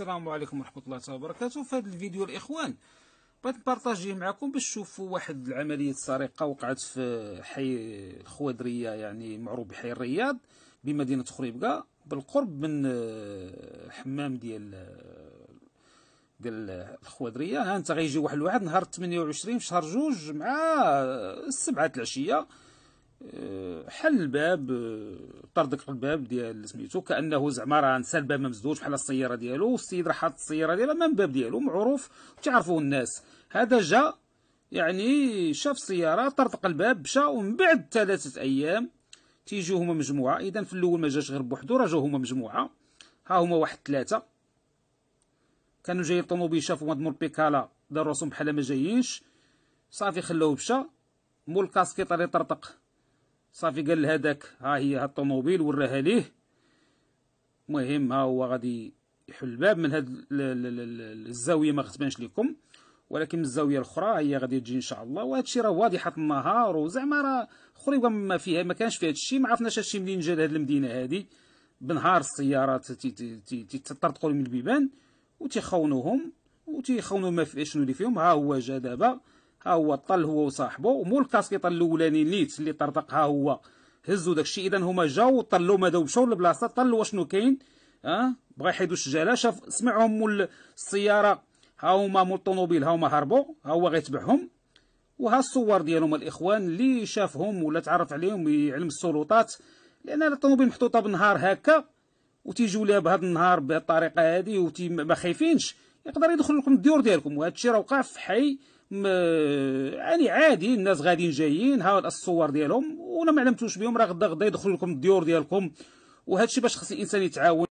السلام عليكم ورحمه الله تعالى وبركاته في هذا الفيديو الاخوان بغيت نبارطاجيه معكم باش تشوفوا واحد العمليه سرقه وقعت في حي الخوادريه يعني معروف بحي الرياض بمدينه خريبكه بالقرب من آه، حمام ديال آه، ديال الخوادريه ها انت غيجي واحد الواحد نهار 28 في شهر جوج مع السبعه العشيه حل الباب طردك على الباب ديال سميتو كانه زعما راه نسى الباب ما مسدوش بحال السياره ديالو والسيد راه حاط السياره ديالو امام الباب ديالو معروف تعرفوه الناس هذا جا يعني شاف السياره طردق الباب مشى ومن بعد ثلاثه ايام تيجيو هما مجموعه اذا في الاول ما جاش غير بوحدو راه جاو هما مجموعه ها هما واحد ثلاثه كانوا جايين الطوموبيل شافوا مور بيكالا داروا راسهم بحال ما جايينش صافي خلوه مشى مول الكاسكيط اللي طرطق صافي قال هذاك ها هي الطوموبيل وراها ليه المهم ها هو غادي يحل الباب من هاد الزاويه ما غتبانش لكم ولكن من الزاويه الاخرى هي غادي تجي ان شاء الله وهذا الشيء راه واضحه النهار وزعما راه خريبه ما فيها ما كانش فيها الشيء ما عرفناش هادشي منين جا لهاد المدينه هادي بنهار السيارات تيطرطقوا لهم البيبان وتيخونوهم وتيخونوا ما في شنو اللي فيهم ها هو جا دابا ها هو طل هو وصاحبه ومول الكاسكيطه الاولاني نيت اللي طردقها هو هزوا داكشي اذا هما جاو طلوا مداو مشاو للبلاصه طلوا واشنو كاين اه بغا يحيدوا الشجاله شاف سمعهم مول السياره ها هما مول الطوموبيل ها هما هربوا ها هو غيتبعهم وها الصور ديالهم الاخوان اللي شافهم ولا تعرف عليهم يعلم السلطات لان الطوموبيل محطوطه بالنهار هكا وتيجيو لها بهذا النهار بهذه الطريقه هذه وما خايفينش يقدر يدخل لكم الديور ديالكم وهذا الشيء راه وقع في حي يعني عادي الناس غاديين جايين ها الصور ديالهم ولا ما علمتوش بهم راه غدا غدا يدخلوا لكم الديور ديالكم وهذا الشيء باش خص الانسان يتعاون